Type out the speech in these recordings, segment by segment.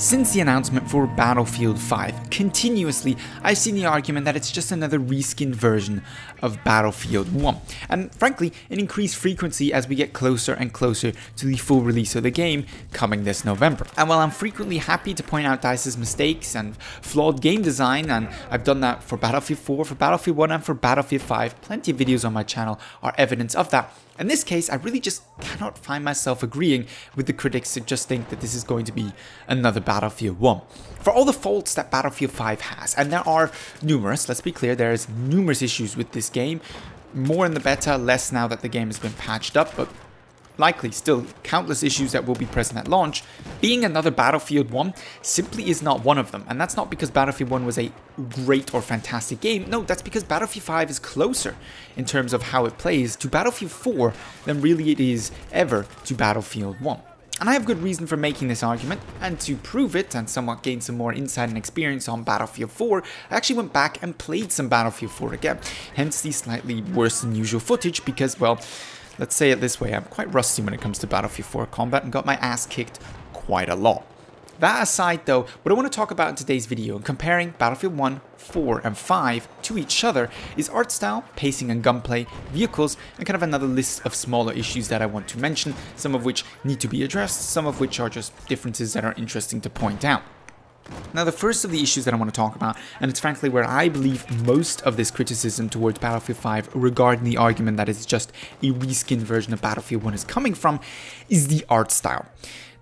Since the announcement for Battlefield 5, continuously I've seen the argument that it's just another reskinned version of Battlefield 1, and frankly, an increased frequency as we get closer and closer to the full release of the game coming this November. And while I'm frequently happy to point out DICE's mistakes and flawed game design, and I've done that for Battlefield 4, for Battlefield 1, and for Battlefield 5, plenty of videos on my channel are evidence of that, in this case, I really just cannot find myself agreeing with the critics that just think that this is going to be another Battlefield 1. For all the faults that Battlefield 5 has, and there are numerous, let's be clear, there's numerous issues with this game, more in the beta, less now that the game has been patched up, but likely still countless issues that will be present at launch, being another Battlefield 1 simply is not one of them. And that's not because Battlefield 1 was a great or fantastic game, no, that's because Battlefield 5 is closer in terms of how it plays to Battlefield 4 than really it is ever to Battlefield 1. And I have good reason for making this argument, and to prove it and somewhat gain some more insight and experience on Battlefield 4, I actually went back and played some Battlefield 4 again, hence the slightly worse than usual footage because, well, Let's say it this way, I'm quite rusty when it comes to Battlefield 4 combat and got my ass kicked quite a lot. That aside though, what I want to talk about in today's video and comparing Battlefield 1, 4 and 5 to each other is art style, pacing and gunplay, vehicles and kind of another list of smaller issues that I want to mention, some of which need to be addressed, some of which are just differences that are interesting to point out. Now the first of the issues that I want to talk about, and it's frankly where I believe most of this criticism towards Battlefield 5 regarding the argument that it's just a reskin version of Battlefield 1 is coming from, is the art style.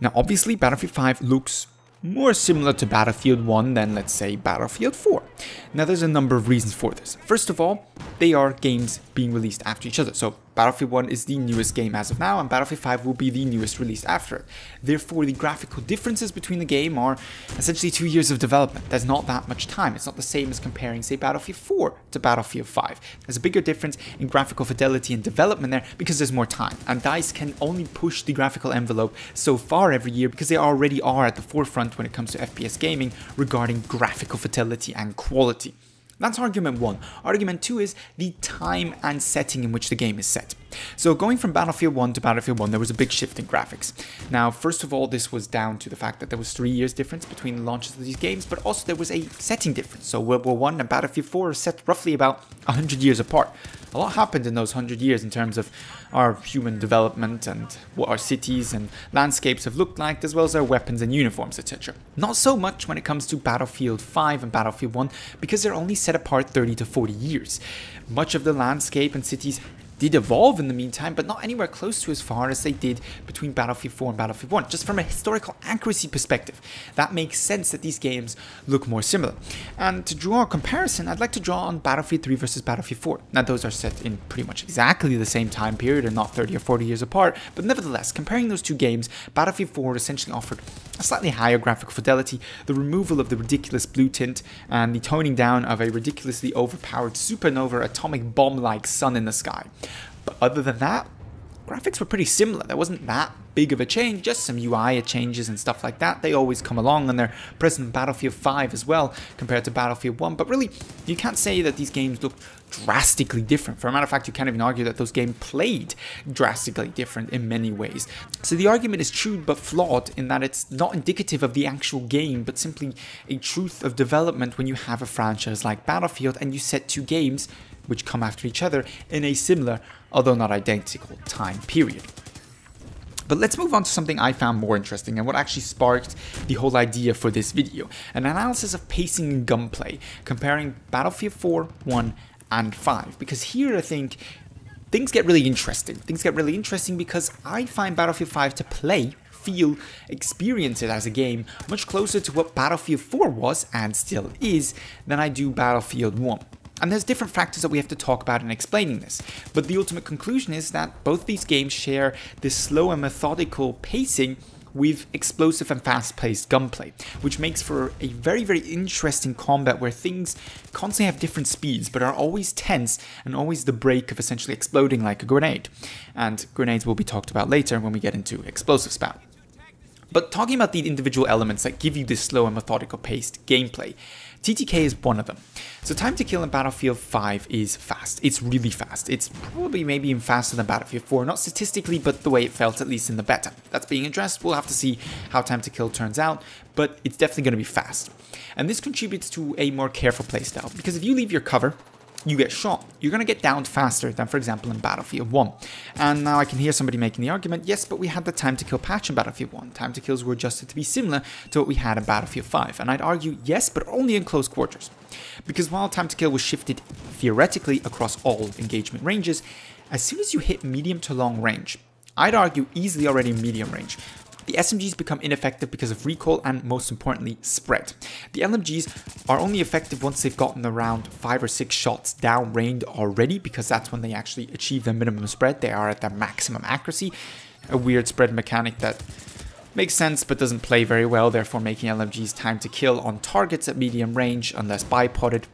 Now obviously Battlefield 5 looks more similar to Battlefield 1 than let's say Battlefield 4. Now there's a number of reasons for this. First of all, they are games being released after each other, so Battlefield 1 is the newest game as of now, and Battlefield 5 will be the newest release after it. Therefore, the graphical differences between the game are essentially two years of development. There's not that much time. It's not the same as comparing, say, Battlefield 4 to Battlefield 5. There's a bigger difference in graphical fidelity and development there because there's more time, and DICE can only push the graphical envelope so far every year because they already are at the forefront when it comes to FPS gaming regarding graphical fidelity and quality. That's argument one. Argument two is the time and setting in which the game is set. So going from Battlefield 1 to Battlefield 1, there was a big shift in graphics. Now, first of all, this was down to the fact that there was three years difference between launches of these games, but also there was a setting difference. So World War 1 and Battlefield 4 are set roughly about 100 years apart a lot happened in those hundred years in terms of our human development and what our cities and landscapes have looked like, as well as our weapons and uniforms, etc. Not so much when it comes to Battlefield 5 and Battlefield 1, because they're only set apart 30 to 40 years. Much of the landscape and cities did evolve in the meantime, but not anywhere close to as far as they did between Battlefield 4 and Battlefield 1. Just from a historical accuracy perspective, that makes sense that these games look more similar. And to draw a comparison, I'd like to draw on Battlefield 3 versus Battlefield 4. Now, those are set in pretty much exactly the same time period and not 30 or 40 years apart, but nevertheless, comparing those two games, Battlefield 4 essentially offered a slightly higher graphical fidelity, the removal of the ridiculous blue tint, and the toning down of a ridiculously overpowered supernova atomic bomb-like sun in the sky. But other than that, graphics were pretty similar. There wasn't that big of a change, just some UI changes and stuff like that. They always come along and they're present in Battlefield 5 as well compared to Battlefield 1. But really, you can't say that these games look drastically different. For a matter of fact, you can't even argue that those games played drastically different in many ways. So the argument is true but flawed in that it's not indicative of the actual game, but simply a truth of development when you have a franchise like Battlefield and you set two games which come after each other in a similar, although not identical, time period. But let's move on to something I found more interesting and what actually sparked the whole idea for this video, an analysis of pacing and gunplay, comparing Battlefield 4, 1, and 5, because here I think things get really interesting. Things get really interesting because I find Battlefield 5 to play feel, experience it as a game much closer to what Battlefield 4 was and still is than I do Battlefield 1. And there's different factors that we have to talk about in explaining this. But the ultimate conclusion is that both these games share this slow and methodical pacing with explosive and fast-paced gunplay, which makes for a very, very interesting combat where things constantly have different speeds, but are always tense and always the break of essentially exploding like a grenade. And grenades will be talked about later when we get into explosive spout. But talking about the individual elements that give you this slow and methodical paced gameplay, TTK is one of them. So time to kill in Battlefield 5 is fast. It's really fast. It's probably maybe even faster than Battlefield 4, not statistically, but the way it felt, at least in the beta. That's being addressed. We'll have to see how time to kill turns out, but it's definitely going to be fast. And this contributes to a more careful playstyle, because if you leave your cover, you get shot, you're going to get downed faster than, for example, in Battlefield 1. And now I can hear somebody making the argument, yes, but we had the time to kill patch in Battlefield 1. Time to kills were adjusted to be similar to what we had in Battlefield 5. And I'd argue, yes, but only in close quarters. Because while time to kill was shifted theoretically across all engagement ranges, as soon as you hit medium to long range, I'd argue easily already medium range, the SMGs become ineffective because of recoil and most importantly, spread. The LMGs are only effective once they've gotten around 5 or 6 shots downrange already because that's when they actually achieve their minimum spread. They are at their maximum accuracy. A weird spread mechanic that makes sense but doesn't play very well, therefore making LMGs time to kill on targets at medium range unless bipodded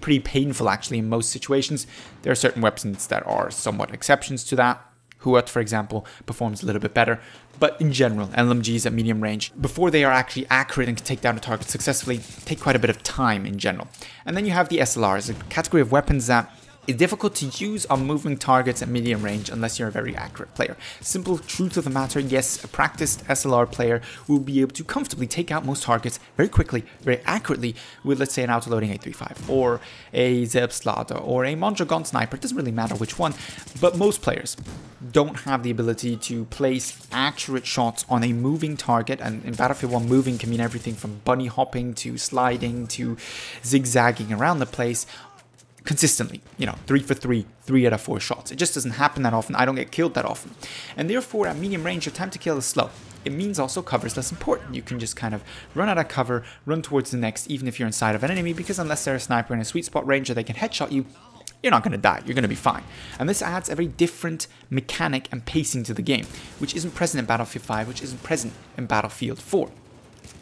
pretty painful actually in most situations. There are certain weapons that are somewhat exceptions to that, Huat, for example, performs a little bit better. But in general, LMGs at medium range, before they are actually accurate and can take down a target successfully, take quite a bit of time in general. And then you have the SLRs, a category of weapons that it's difficult to use on moving targets at medium range unless you're a very accurate player. Simple truth of the matter, yes, a practiced SLR player will be able to comfortably take out most targets very quickly, very accurately with let's say an auto-loading auto-loading 835 or a Zebslada or a Mondragon sniper, it doesn't really matter which one, but most players don't have the ability to place accurate shots on a moving target and in Battlefield 1 moving can mean everything from bunny hopping to sliding to zigzagging around the place consistently. You know, three for three, three out of four shots. It just doesn't happen that often. I don't get killed that often. And therefore, at medium range, your time to kill is slow. It means also cover is less important. You can just kind of run out of cover, run towards the next, even if you're inside of an enemy, because unless they're a sniper in a sweet spot range or they can headshot you, you're not going to die. You're going to be fine. And this adds a very different mechanic and pacing to the game, which isn't present in Battlefield 5, which isn't present in Battlefield 4.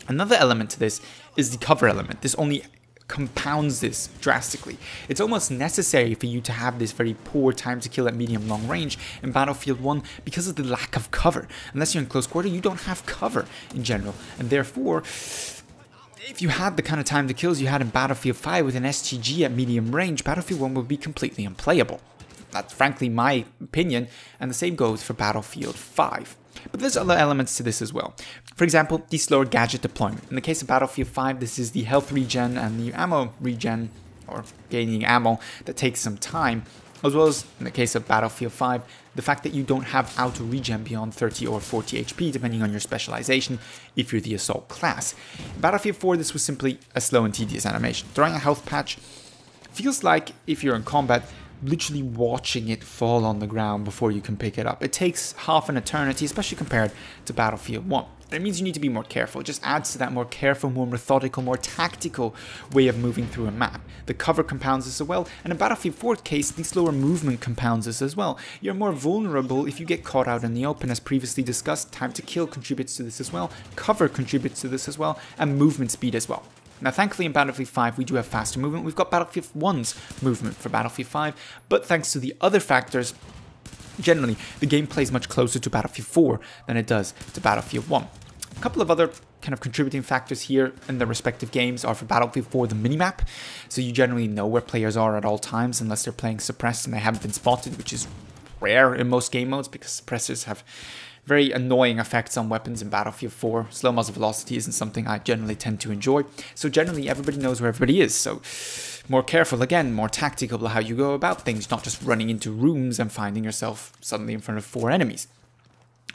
Another element to this is the cover element. This only compounds this drastically. It's almost necessary for you to have this very poor time to kill at medium long range in Battlefield 1 because of the lack of cover. Unless you're in close quarter, you don't have cover in general, and therefore if you had the kind of time to kills you had in Battlefield 5 with an STG at medium range, Battlefield 1 would be completely unplayable. That's frankly my opinion, and the same goes for Battlefield 5. But there's other elements to this as well. For example, the slower gadget deployment. In the case of Battlefield 5, this is the health regen and the ammo regen, or gaining ammo, that takes some time. As well as, in the case of Battlefield 5, the fact that you don't have auto regen beyond 30 or 40 HP, depending on your specialization, if you're the assault class. In Battlefield 4, this was simply a slow and tedious animation. Throwing a health patch feels like, if you're in combat, literally watching it fall on the ground before you can pick it up. It takes half an eternity, especially compared to Battlefield 1. That means you need to be more careful. It just adds to that more careful, more methodical, more tactical way of moving through a map. The cover compounds this as well, and in Battlefield 4 case, the slower movement compounds this as well. You're more vulnerable if you get caught out in the open. As previously discussed, time to kill contributes to this as well, cover contributes to this as well, and movement speed as well. Now, thankfully, in Battlefield 5, we do have faster movement. We've got Battlefield 1's movement for Battlefield 5, but thanks to the other factors, generally, the game plays much closer to Battlefield 4 than it does to Battlefield 1. A couple of other kind of contributing factors here in the respective games are for Battlefield 4 the minimap. So you generally know where players are at all times unless they're playing suppressed and they haven't been spotted, which is rare in most game modes because suppressors have very annoying effects on weapons in Battlefield 4. Slow muzzle velocity isn't something I generally tend to enjoy. So generally everybody knows where everybody is, so more careful again, more tactical how you go about things, not just running into rooms and finding yourself suddenly in front of four enemies.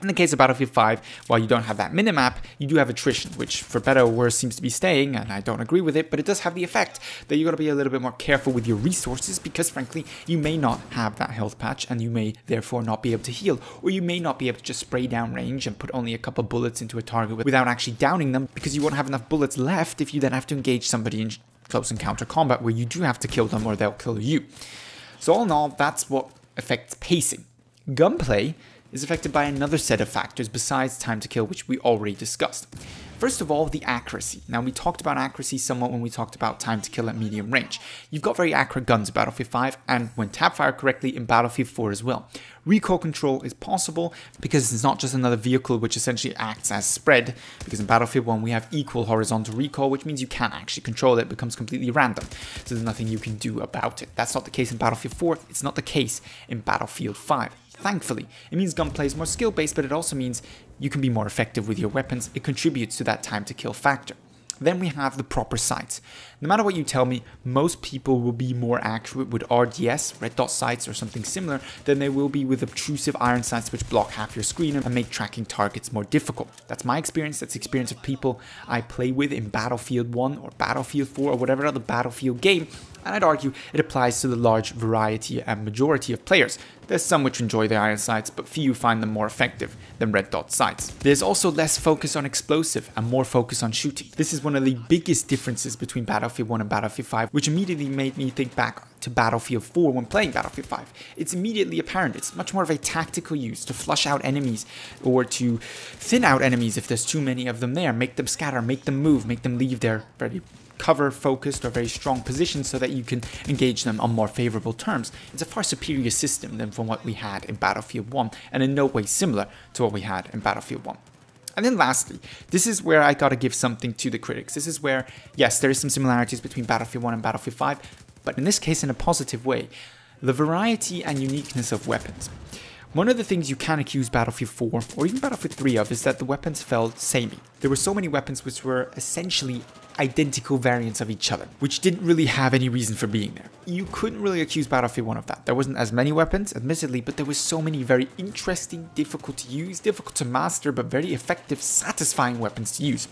In the case of Battlefield 5, while you don't have that minimap, you do have attrition, which for better or worse seems to be staying, and I don't agree with it, but it does have the effect that you gotta be a little bit more careful with your resources because frankly, you may not have that health patch and you may therefore not be able to heal, or you may not be able to just spray down range and put only a couple bullets into a target without actually downing them because you won't have enough bullets left if you then have to engage somebody in close encounter combat where you do have to kill them or they'll kill you. So all in all, that's what affects pacing. Gunplay is affected by another set of factors besides time to kill, which we already discussed. First of all, the accuracy. Now, we talked about accuracy somewhat when we talked about time to kill at medium range. You've got very accurate guns in Battlefield 5, and when tap fire correctly in Battlefield 4 as well. Recoil control is possible because it's not just another vehicle which essentially acts as spread, because in Battlefield 1 we have equal horizontal recoil, which means you can't actually control it, it becomes completely random, so there's nothing you can do about it. That's not the case in Battlefield 4, it's not the case in Battlefield 5 thankfully. It means gunplay is more skill based, but it also means you can be more effective with your weapons. It contributes to that time to kill factor. Then we have the proper sights. No matter what you tell me, most people will be more accurate with RDS, red dot sights, or something similar than they will be with obtrusive iron sights which block half your screen and make tracking targets more difficult. That's my experience, that's the experience of people I play with in Battlefield 1 or Battlefield 4 or whatever other Battlefield game and I'd argue it applies to the large variety and majority of players. There's some which enjoy the iron sights, but few find them more effective than red dot sights. There's also less focus on explosive and more focus on shooting. This is one of the biggest differences between Battlefield 1 and Battlefield 5, which immediately made me think back to Battlefield 4 when playing Battlefield 5. It's immediately apparent it's much more of a tactical use to flush out enemies or to thin out enemies if there's too many of them there, make them scatter, make them move, make them leave their very cover focused or very strong positions so that you can engage them on more favorable terms. It's a far superior system than from what we had in Battlefield 1 and in no way similar to what we had in Battlefield 1. And then lastly, this is where I gotta give something to the critics. This is where, yes, there is some similarities between Battlefield 1 and Battlefield 5, but in this case in a positive way. The variety and uniqueness of weapons. One of the things you can accuse Battlefield 4 or even Battlefield 3 of is that the weapons felt samey. There were so many weapons which were essentially identical variants of each other, which didn't really have any reason for being there. You couldn't really accuse Battlefield 1 of that. There wasn't as many weapons, admittedly, but there were so many very interesting, difficult to use, difficult to master, but very effective, satisfying weapons to use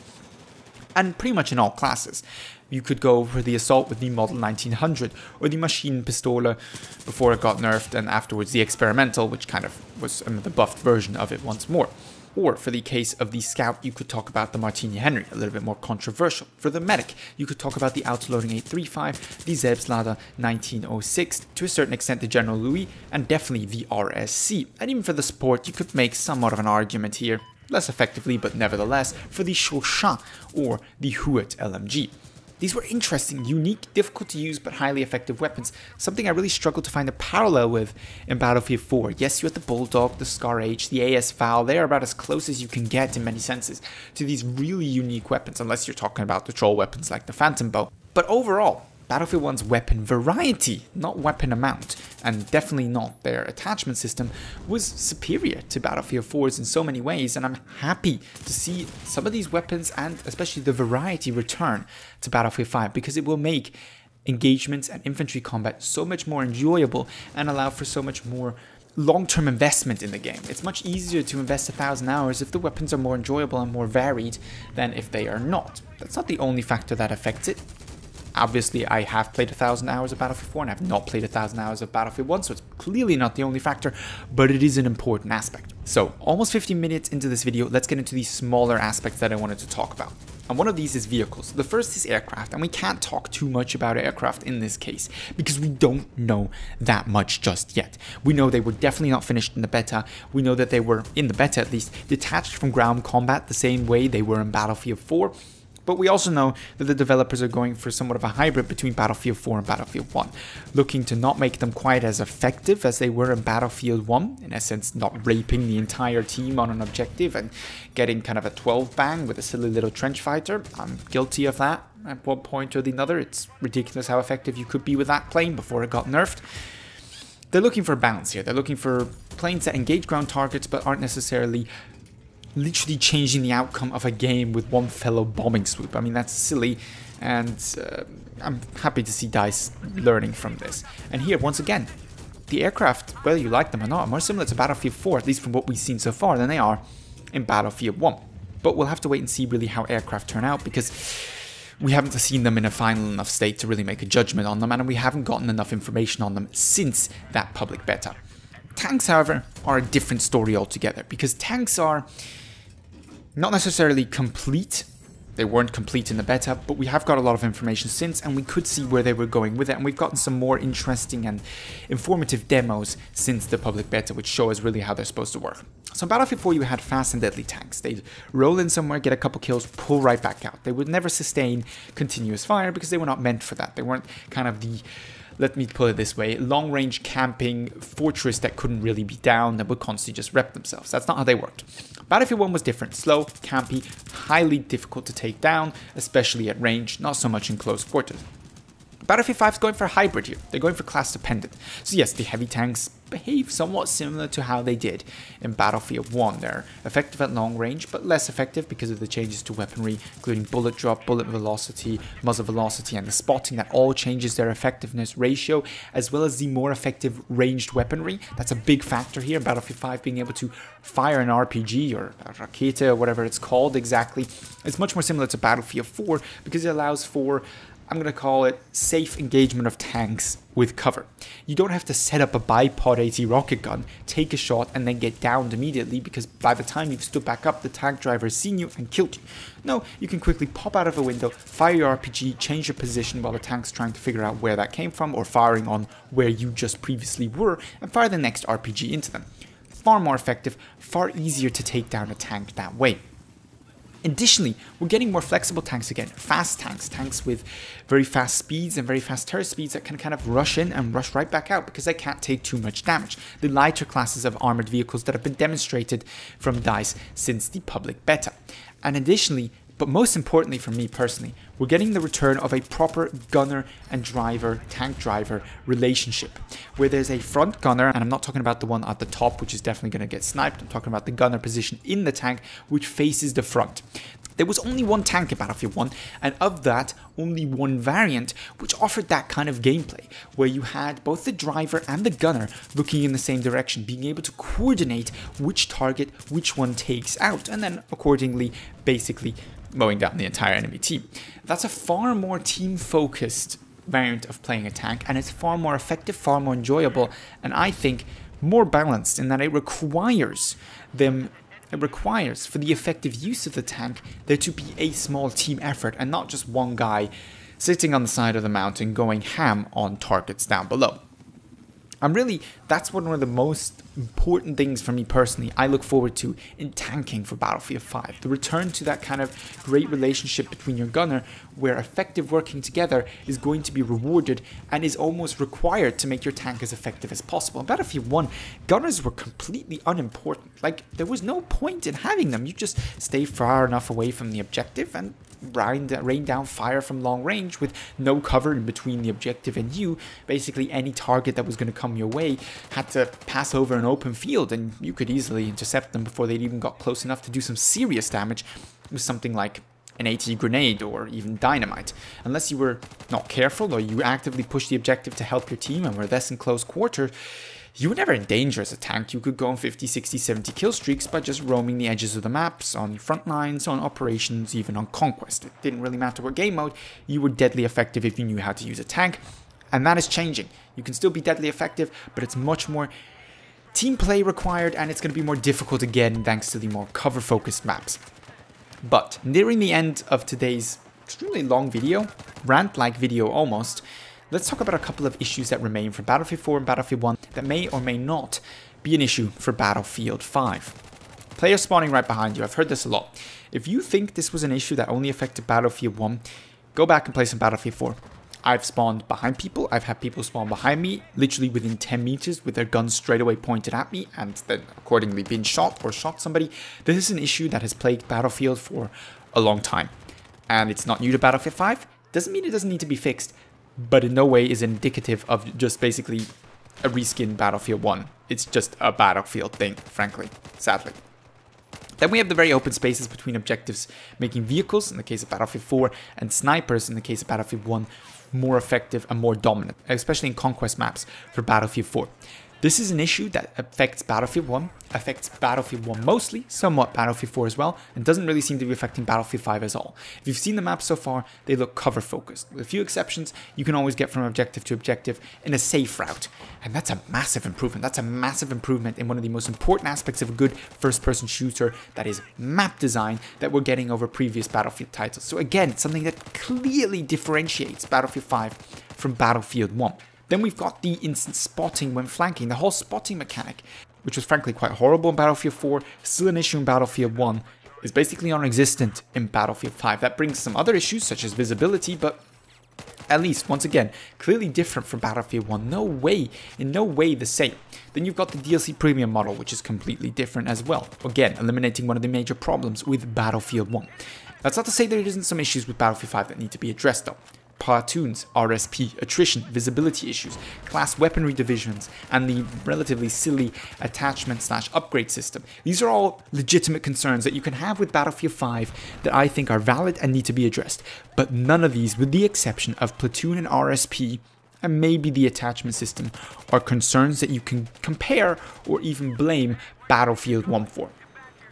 and pretty much in all classes you could go for the assault with the Model 1900 or the Machine Pistola before it got nerfed and afterwards the Experimental, which kind of was um, the buffed version of it once more. Or for the case of the Scout, you could talk about the Martini Henry, a little bit more controversial. For the Medic, you could talk about the Autoloading 835, the Zebslada 1906, to a certain extent the General Louis, and definitely the RSC. And even for the Sport, you could make somewhat of an argument here, less effectively but nevertheless, for the Shosha or the Huet LMG. These were interesting, unique, difficult to use, but highly effective weapons, something I really struggled to find a parallel with in Battlefield 4. Yes, you had the Bulldog, the Scar H, the AS Foul, they're about as close as you can get in many senses to these really unique weapons, unless you're talking about the troll weapons like the Phantom Bow. But overall, Battlefield 1's weapon variety, not weapon amount, and definitely not their attachment system, was superior to Battlefield 4's in so many ways, and I'm happy to see some of these weapons and especially the variety return to Battlefield 5 because it will make engagements and infantry combat so much more enjoyable and allow for so much more long-term investment in the game. It's much easier to invest a thousand hours if the weapons are more enjoyable and more varied than if they are not. That's not the only factor that affects it. Obviously, I have played a thousand hours of Battlefield 4 and I've not played a thousand hours of Battlefield 1, so it's clearly not the only factor, but it is an important aspect. So, almost 15 minutes into this video, let's get into the smaller aspects that I wanted to talk about. And one of these is vehicles. The first is aircraft, and we can't talk too much about aircraft in this case because we don't know that much just yet. We know they were definitely not finished in the beta. We know that they were, in the beta at least, detached from ground combat the same way they were in Battlefield 4. But we also know that the developers are going for somewhat of a hybrid between Battlefield 4 and Battlefield 1, looking to not make them quite as effective as they were in Battlefield 1, in essence not raping the entire team on an objective and getting kind of a 12 bang with a silly little trench fighter. I'm guilty of that at one point or the other. It's ridiculous how effective you could be with that plane before it got nerfed. They're looking for balance here. They're looking for planes that engage ground targets but aren't necessarily literally changing the outcome of a game with one fellow bombing swoop. I mean, that's silly, and uh, I'm happy to see DICE learning from this. And here, once again, the aircraft, whether you like them or not, are more similar to Battlefield 4, at least from what we've seen so far, than they are in Battlefield 1. But we'll have to wait and see really how aircraft turn out, because we haven't seen them in a final enough state to really make a judgment on them, and we haven't gotten enough information on them since that public beta. Tanks, however, are a different story altogether, because tanks are not necessarily complete. They weren't complete in the beta, but we have got a lot of information since, and we could see where they were going with it, and we've gotten some more interesting and informative demos since the public beta, which show us really how they're supposed to work. So in Battlefield 4, you had fast and deadly tanks. They'd roll in somewhere, get a couple kills, pull right back out. They would never sustain continuous fire because they were not meant for that. They weren't kind of the let me put it this way, long range camping fortress that couldn't really be down, that would constantly just rep themselves. That's not how they worked. Battlefield 1 was different, slow, campy, highly difficult to take down, especially at range, not so much in close quarters. Battlefield 5 is going for hybrid here. They're going for class dependent. So yes, the heavy tanks behave somewhat similar to how they did in Battlefield 1. They're effective at long range, but less effective because of the changes to weaponry, including bullet drop, bullet velocity, muzzle velocity, and the spotting that all changes their effectiveness ratio, as well as the more effective ranged weaponry. That's a big factor here Battlefield 5, being able to fire an RPG or a Rakete or whatever it's called exactly. It's much more similar to Battlefield 4 because it allows for I'm going to call it safe engagement of tanks with cover. You don't have to set up a bipod AT rocket gun, take a shot, and then get downed immediately because by the time you've stood back up, the tank driver has seen you and killed you. No, you can quickly pop out of a window, fire your RPG, change your position while the tank's trying to figure out where that came from or firing on where you just previously were, and fire the next RPG into them. Far more effective, far easier to take down a tank that way. Additionally, we're getting more flexible tanks again, fast tanks, tanks with very fast speeds and very fast turret speeds that can kind of rush in and rush right back out because they can't take too much damage. The lighter classes of armored vehicles that have been demonstrated from DICE since the public beta. And additionally, but most importantly for me personally, we're getting the return of a proper gunner and driver, tank driver relationship, where there's a front gunner, and I'm not talking about the one at the top, which is definitely going to get sniped. I'm talking about the gunner position in the tank, which faces the front. There was only one tank in Battlefield 1, and of that, only one variant, which offered that kind of gameplay, where you had both the driver and the gunner looking in the same direction, being able to coordinate which target which one takes out, and then accordingly, basically mowing down the entire enemy team. That's a far more team-focused variant of playing a tank, and it's far more effective, far more enjoyable, and I think more balanced in that it requires them it requires for the effective use of the tank there to be a small team effort and not just one guy sitting on the side of the mountain going ham on targets down below. I'm really that's one of the most important things for me personally I look forward to in tanking for Battlefield 5. The return to that kind of great relationship between your gunner where effective working together is going to be rewarded and is almost required to make your tank as effective as possible. In Battlefield 1, gunners were completely unimportant. Like, there was no point in having them. You just stay far enough away from the objective and rain, down fire from long range with no cover in between the objective and you, basically any target that was going to come your way had to pass over an open field and you could easily intercept them before they'd even got close enough to do some serious damage with something like an AT grenade or even dynamite. Unless you were not careful or you actively pushed the objective to help your team and were thus in close quarter, you were never in danger as a tank. You could go on 50, 60, 70 kill streaks by just roaming the edges of the maps, on front lines, on operations, even on conquest. It didn't really matter what game mode, you were deadly effective if you knew how to use a tank, and that is changing. You can still be deadly effective, but it's much more team play required and it's going to be more difficult again thanks to the more cover focused maps. But nearing the end of today's extremely long video, rant-like video almost, let's talk about a couple of issues that remain for Battlefield 4 and Battlefield 1 that may or may not be an issue for Battlefield 5. Players spawning right behind you, I've heard this a lot. If you think this was an issue that only affected Battlefield 1, go back and play some Battlefield 4. I've spawned behind people, I've had people spawn behind me, literally within 10 meters with their guns straight away pointed at me and then accordingly been shot or shot somebody. This is an issue that has plagued Battlefield for a long time. And it's not new to Battlefield 5, doesn't mean it doesn't need to be fixed, but in no way is indicative of just basically a reskin Battlefield 1. It's just a Battlefield thing, frankly, sadly. Then we have the very open spaces between objectives, making vehicles in the case of Battlefield 4 and snipers in the case of Battlefield 1 more effective and more dominant, especially in conquest maps for Battlefield 4. This is an issue that affects Battlefield 1, affects Battlefield 1 mostly, somewhat Battlefield 4 as well, and doesn't really seem to be affecting Battlefield 5 at all. If you've seen the maps so far, they look cover focused. With a few exceptions, you can always get from objective to objective in a safe route. And that's a massive improvement. That's a massive improvement in one of the most important aspects of a good first person shooter that is map design that we're getting over previous Battlefield titles. So again, something that clearly differentiates Battlefield 5 from Battlefield 1. Then we've got the instant spotting when flanking, the whole spotting mechanic, which was frankly quite horrible in Battlefield 4, still an issue in Battlefield 1, is basically non-existent in Battlefield 5. That brings some other issues such as visibility, but at least, once again, clearly different from Battlefield 1. No way, in no way the same. Then you've got the DLC Premium model, which is completely different as well. Again, eliminating one of the major problems with Battlefield 1. That's not to say there isn't some issues with Battlefield 5 that need to be addressed though platoons, RSP, attrition, visibility issues, class weaponry divisions, and the relatively silly attachment slash upgrade system. These are all legitimate concerns that you can have with Battlefield 5 that I think are valid and need to be addressed, but none of these, with the exception of platoon and RSP, and maybe the attachment system are concerns that you can compare or even blame Battlefield 1 for.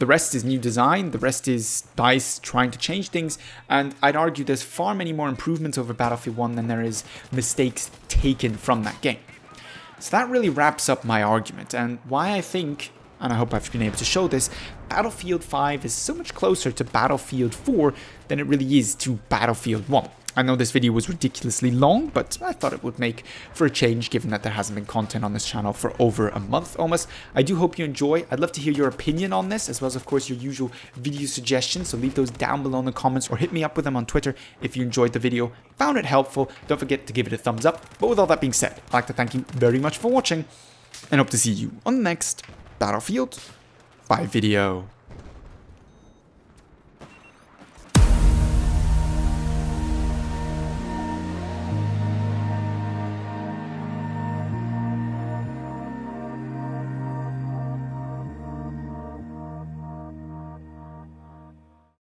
The rest is new design, the rest is DICE trying to change things, and I'd argue there's far many more improvements over Battlefield 1 than there is mistakes taken from that game. So that really wraps up my argument and why I think, and I hope I've been able to show this, Battlefield 5 is so much closer to Battlefield 4 than it really is to Battlefield 1. I know this video was ridiculously long, but I thought it would make for a change given that there hasn't been content on this channel for over a month almost. I do hope you enjoy. I'd love to hear your opinion on this as well as of course your usual video suggestions. So leave those down below in the comments or hit me up with them on Twitter if you enjoyed the video, found it helpful. Don't forget to give it a thumbs up. But with all that being said, I'd like to thank you very much for watching and hope to see you on the next Battlefield 5 video.